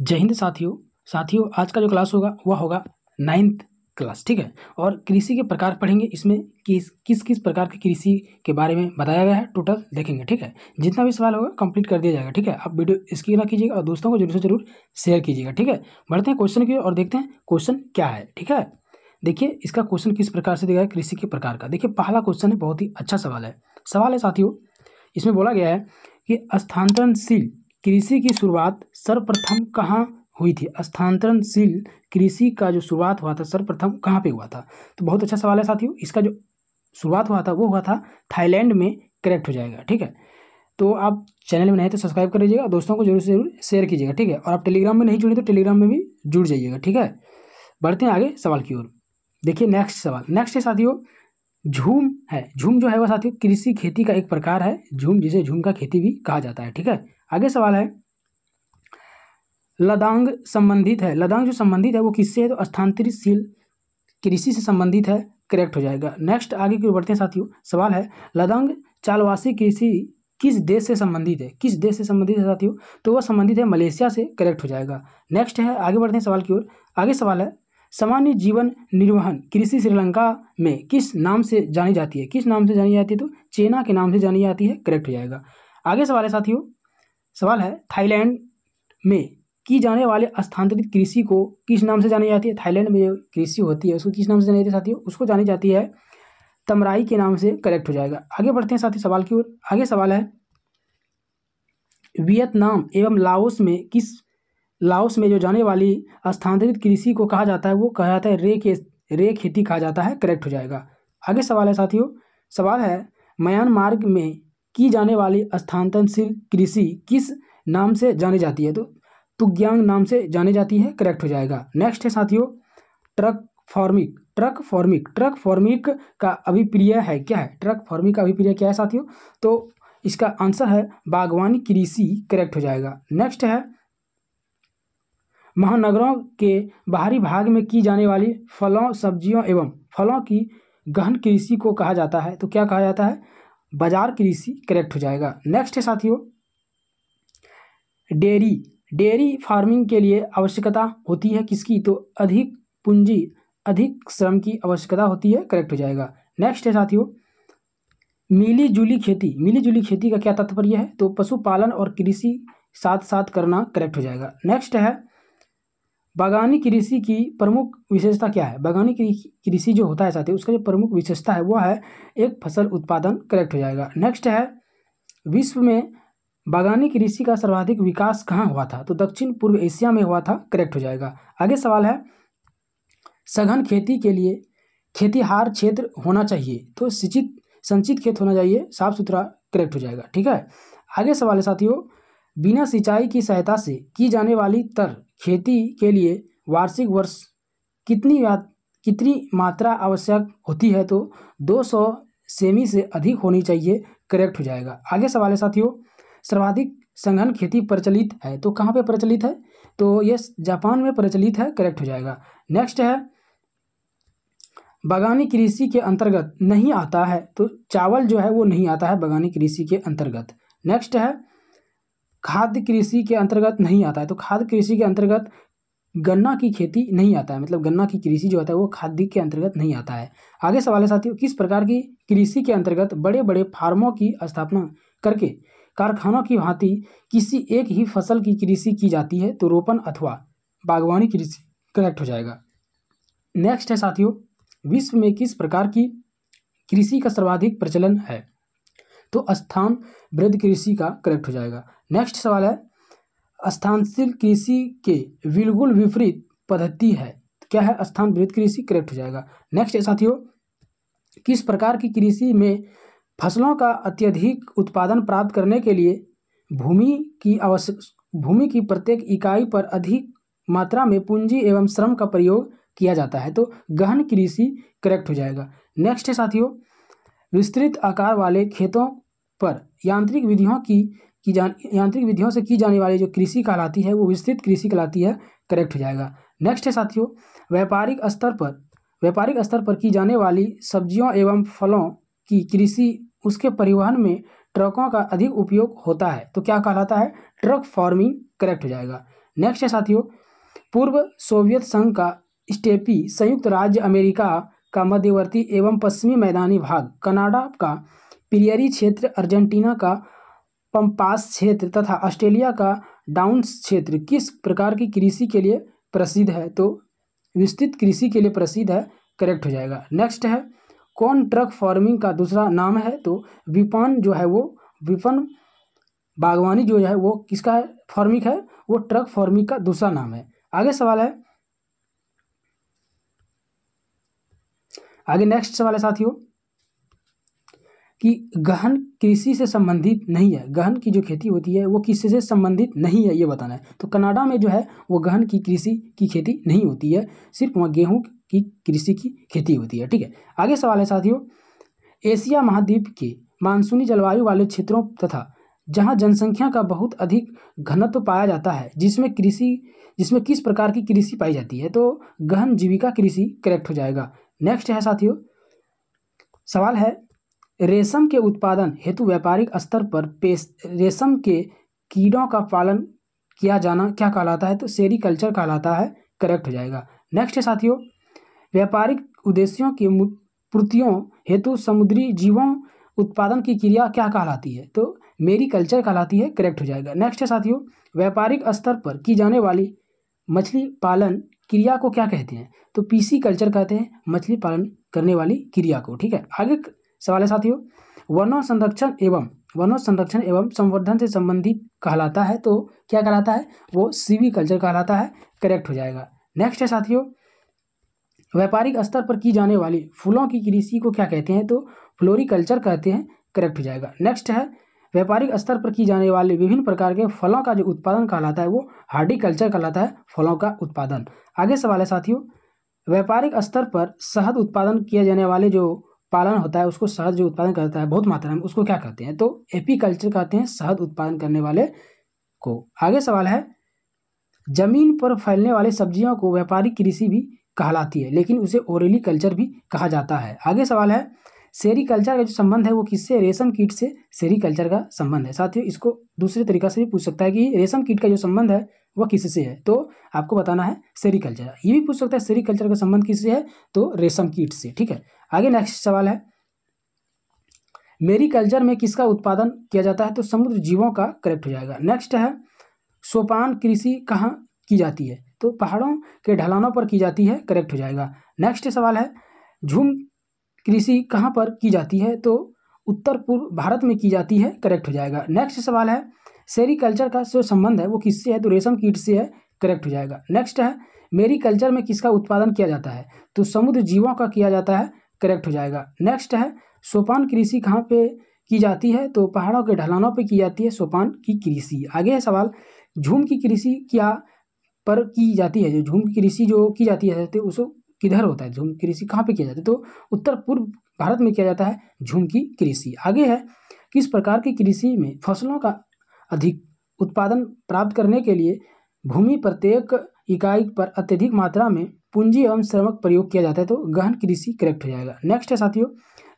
जय हिंद साथियों साथियों आज का जो क्लास होगा वह होगा नाइन्थ क्लास ठीक है और कृषि के प्रकार पढ़ेंगे इसमें किस किस किस प्रकार की कृषि के बारे में बताया गया है टोटल देखेंगे ठीक है जितना भी सवाल होगा कंप्लीट कर दिया जाएगा ठीक है आप वीडियो इसकी ना कीजिएगा और दोस्तों को जरूर से जरूर शेयर कीजिएगा ठीक है बढ़ते हैं क्वेश्चन की और देखते हैं क्वेश्चन क्या है ठीक है देखिए इसका क्वेश्चन किस प्रकार से दिया है कृषि के प्रकार का देखिए पहला क्वेश्चन है बहुत ही अच्छा सवाल है सवाल है साथियों इसमें बोला गया है कि स्थानांतरणशील कृषि की शुरुआत सर्वप्रथम कहाँ हुई थी स्थानांतरणशील कृषि का जो शुरुआत हुआ था सर्वप्रथम कहाँ पे हुआ था तो बहुत अच्छा सवाल है साथियों इसका जो शुरुआत हुआ था वो हुआ था थाईलैंड में करेक्ट हो जाएगा ठीक है तो आप चैनल में नहीं तो सब्सक्राइब कर लीजिएगा दोस्तों को जरूर से जरूर शेयर कीजिएगा ठीक है और आप टेलीग्राम में नहीं जुड़े तो टेलीग्राम में भी जुड़ जाइएगा ठीक है बढ़ते हैं आगे सवाल की ओर देखिए नेक्स्ट सवाल नेक्स्ट है साथियों झूम है झूम जो है वह साथियों कृषि खेती का एक प्रकार है झूम जिसे झूम का खेती भी कहा जाता है ठीक है आगे सवाल है लदांग संबंधित है लदांग जो संबंधित है वो किससे है तो स्थानांतरितशील कृषि से संबंधित है करेक्ट हो जाएगा नेक्स्ट आगे की बढ़ते हैं साथियों सवाल है लदांग चालवासी कृषि किस देश से संबंधित है किस देश से संबंधित है साथियों तो वह संबंधित है मलेशिया से करेक्ट हो जाएगा नेक्स्ट है आगे बढ़ते हैं सवाल की ओर आगे सवाल है सामान्य जीवन निर्वहन कृषि श्रीलंका में किस नाम से जानी जाती है किस नाम से जानी जाती है तो चेना के नाम से जानी जाती है करेक्ट हो जाएगा आगे सवाल है साथियों सवाल है थाईलैंड में की जाने वाले स्थानांतरित कृषि को किस नाम से जानी जाती है थाईलैंड में जो कृषि होती है उसको किस नाम से जानी जाती है साथियों उसको जानी जाती है तमराई के नाम से करेक्ट हो जाएगा आगे बढ़ते हैं साथी सवाल की ओर आगे सवाल है वियतनाम एवं लाओस में किस लाओस में जो जाने वाली स्थानांतरित कृषि को कहा जाता है वो कहा जाता है रे के रे खेती कहा जाता है करेक्ट हो जाएगा आगे सवाल है साथियों सवाल है म्यांमार में की जाने वाली स्थानांतरशील कृषि किस नाम से जानी जाती है तो तुग्यांग नाम से जानी जाती है करेक्ट हो जाएगा नेक्स्ट है साथियों ट्रक फॉर्मिक ट्रक फॉर्मिक ट्रक फॉर्मिक का अभिप्रिय है क्या है ट्रक फॉर्मिक का अभिप्रिय क्या है साथियों तो इसका आंसर है बागवानी कृषि करेक्ट हो जाएगा नेक्स्ट है महानगरों के बाहरी भाग में की जाने वाली फलों सब्जियों एवं फलों की गहन कृषि को कहा जाता है तो क्या कहा जाता है बाजार कृषि करेक्ट हो जाएगा नेक्स्ट है साथियों डेयरी डेयरी फार्मिंग के लिए आवश्यकता होती है किसकी तो अधिक पूंजी अधिक श्रम की आवश्यकता होती है करेक्ट हो जाएगा नेक्स्ट है साथियों मिली जुली खेती मिली जुली खेती का क्या तात्पर्य है तो पशुपालन और कृषि साथ साथ करना करेक्ट हो जाएगा नेक्स्ट है बागानी कृषि की प्रमुख विशेषता क्या है बागानी कृषि जो होता है साथी उसका जो प्रमुख विशेषता है वह है एक फसल उत्पादन करेक्ट हो जाएगा नेक्स्ट है विश्व में बागानी कृषि का सर्वाधिक विकास कहाँ हुआ था तो दक्षिण पूर्व एशिया में हुआ था करेक्ट हो जाएगा आगे सवाल है सघन खेती के लिए खेतीहार क्षेत्र होना चाहिए तो सिंचित संचित खेत होना चाहिए साफ सुथरा करेक्ट हो जाएगा ठीक है आगे सवाल है साथियों बिना सिंचाई की सहायता से की जाने वाली तर खेती के लिए वार्षिक वर्ष कितनी कितनी मात्रा आवश्यक होती है तो 200 सेमी से अधिक होनी चाहिए करेक्ट हो जाएगा आगे सवाल है साथियों सर्वाधिक संघन खेती प्रचलित है तो कहाँ पे प्रचलित है तो ये जापान में प्रचलित है करेक्ट हो जाएगा नेक्स्ट है बागानी कृषि के अंतर्गत नहीं आता है तो चावल जो है वो नहीं आता है बागानी कृषि के अंतर्गत नेक्स्ट है खाद्य कृषि के अंतर्गत नहीं आता है तो खाद्य कृषि के अंतर्गत गन्ना की खेती नहीं आता है मतलब गन्ना की कृषि जो होता है वो खाद्य के अंतर्गत नहीं आता है आगे सवाल है साथियों किस प्रकार की कृषि के अंतर्गत बड़े बड़े फार्मों की स्थापना करके कारखानों की भांति किसी एक ही फसल की कृषि की जाती है तो रोपण अथवा बागवानी कृषि करेक्ट हो जाएगा नेक्स्ट है साथियों विश्व में किस प्रकार की कृषि का सर्वाधिक प्रचलन है तो स्थान वृद्ध कृषि का करेक्ट हो जाएगा नेक्स्ट सवाल है स्थानशील कृषि के बिल्कुल विपरीत पद्धति है क्या है स्थान वृद्ध कृषि करेक्ट हो जाएगा नेक्स्ट साथियों किस प्रकार की कृषि में फसलों का अत्यधिक उत्पादन प्राप्त करने के लिए भूमि की आवश्यक भूमि की प्रत्येक इकाई पर अधिक मात्रा में पूंजी एवं श्रम का प्रयोग किया जाता है तो गहन कृषि करेक्ट हो जाएगा नेक्स्ट है साथियों विस्तृत आकार वाले खेतों पर यांत्रिक विधियों की की जान यांत्रिक विधियों से की जाने वाली जो कृषि कहलाती है वो विस्तृत कृषि कहलाती है करेक्ट हो जाएगा नेक्स्ट है साथियों व्यापारिक स्तर पर व्यापारिक स्तर पर की जाने वाली सब्जियों एवं फलों की कृषि उसके परिवहन में ट्रकों का अधिक उपयोग होता है तो क्या कहलाता है ट्रक फार्मिंग करेक्ट हो जाएगा नेक्स्ट है साथियों पूर्व सोवियत संघ का स्टेपी संयुक्त राज्य अमेरिका का मध्यवर्ती एवं पश्चिमी मैदानी भाग कनाडा का पियरी क्षेत्र अर्जेंटीना का पंपास क्षेत्र तथा ऑस्ट्रेलिया का डाउन्स क्षेत्र किस प्रकार की कृषि के लिए प्रसिद्ध है तो विस्तृत कृषि के लिए प्रसिद्ध है करेक्ट हो जाएगा नेक्स्ट है कौन ट्रक फार्मिंग का दूसरा नाम है तो विपन जो है वो विपन बागवानी जो है वो किसका है फॉर्मिक है वो ट्रक फार्मिंग का दूसरा नाम है आगे सवाल है आगे नेक्स्ट सवाल है साथियों कि गहन कृषि से संबंधित नहीं है गहन की जो खेती होती है वो किसी से संबंधित नहीं है ये बताना है तो कनाडा में जो है वो गहन की कृषि की खेती नहीं होती है सिर्फ वहाँ गेहूँ की कृषि की खेती होती है ठीक है आगे सवाल है साथियों एशिया महाद्वीप के मानसूनी जलवायु वाले क्षेत्रों तथा जहाँ जनसंख्या का बहुत अधिक घनत्व पाया जाता है जिसमें कृषि जिसमें किस प्रकार की कृषि पाई जाती है तो गहन जीविका कृषि करेक्ट हो जाएगा नेक्स्ट है साथियों सवाल है रेशम के उत्पादन हेतु व्यापारिक स्तर पर रेशम के कीड़ों का पालन किया जाना क्या कहलाता है तो सेरिकल्चर कहलाता है करेक्ट हो जाएगा नेक्स्ट है साथियों व्यापारिक उद्देश्यों की पूर्तियों हेतु समुद्री जीवों उत्पादन की क्रिया क्या कहलाती है तो मेरी कल्चर कहलाती है करेक्ट हो जाएगा नेक्स्ट है साथियों व्यापारिक स्तर पर की जाने वाली मछली पालन क्रिया को क्या कहते हैं तो पीसी कल्चर कहते हैं मछली पालन करने वाली क्रिया को ठीक है आगे सवाल है साथियों वनों संरक्षण एवं वनों संरक्षण एवं संवर्धन से संबंधित कहलाता है तो क्या कहलाता है वो सीवी कल्चर कहलाता है करेक्ट हो जाएगा नेक्स्ट है साथियों व्यापारिक स्तर पर की जाने वाली फूलों की कृषि को क्या कहते हैं तो फ्लोरिकल्चर कहते हैं करेक्ट हो जाएगा नेक्स्ट है व्यापारिक स्तर पर की जाने वाले विभिन्न प्रकार के फलों का जो उत्पादन कहलाता है वो हार्डिकल्चर कहलाता है फलों का उत्पादन आगे सवाल है साथियों व्यापारिक स्तर पर शहद उत्पादन किए जाने वाले जो पालन होता है उसको शहद जो उत्पादन करता है बहुत मात्रा में उसको क्या कहते हैं तो एपीकल्चर कहते हैं शहद उत्पादन करने वाले को आगे सवाल है जमीन पर फैलने वाली सब्जियों को व्यापारिक कृषि भी कहलाती है लेकिन उसे ओरेली कल्चर भी कहा जाता है आगे सवाल है सेरी कल्चर का जो संबंध है वो किससे रेशम कीट से सेरी कल्चर का संबंध है साथ ही इसको दूसरे तरीका से भी पूछ सकता है कि रेशम कीट का जो संबंध है वह किससे है तो आपको बताना है सेरी कल्चर ये भी पूछ सकता है सेरी कल्चर का संबंध किससे है तो रेशम कीट से ठीक है आगे नेक्स्ट सवाल है मेरी कल्चर में किसका उत्पादन किया जाता है तो समुद्र जीवों का करेक्ट हो जाएगा नेक्स्ट है सोपान कृषि कहाँ की जाती है तो पहाड़ों के ढलानों पर की जाती है करेक्ट हो जाएगा नेक्स्ट सवाल है झूम कृषि कहाँ पर की जाती है तो उत्तर पूर्व भारत में की जाती है करेक्ट हो जाएगा नेक्स्ट सवाल है कल्चर का जो संबंध है वो किससे है तो रेशम कीट से है करेक्ट हो जाएगा नेक्स्ट है मेरी कल्चर में किसका उत्पादन किया जाता है तो समुद्र जीवों का किया जाता है करेक्ट हो जाएगा नेक्स्ट है सोपान कृषि कहाँ पे की जाती है तो पहाड़ों के ढलानों पे की जाती है सोपान की कृषि आगे है सवाल झूम की कृषि क्या पर की जाती है जो झूम की कृषि जो की जाती है तो उसको किधर होता है झूम कृषि कहाँ पे किया जाता है तो उत्तर पूर्व भारत में किया जाता है झूम की कृषि आगे है किस प्रकार की कृषि में फसलों का अधिक उत्पादन प्राप्त करने के लिए भूमि प्रत्येक इकाई पर अत्यधिक मात्रा में पूंजी एवं श्रमक प्रयोग किया जाता है तो गहन कृषि करेक्ट हो जाएगा नेक्स्ट है साथियों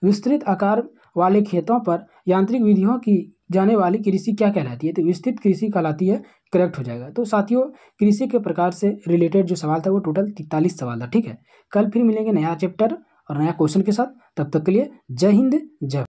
विस्तृत आकार वाले खेतों पर यांत्रिक विधियों की जाने वाली कृषि क्या कहलाती है तो विस्तृत कृषि कहलाती है करेक्ट हो जाएगा तो साथियों कृषि के प्रकार से रिलेटेड जो सवाल था वो टोटल तैतालीस सवाल था ठीक है कल फिर मिलेंगे नया चैप्टर और नया क्वेश्चन के साथ तब तक के लिए जय हिंद जय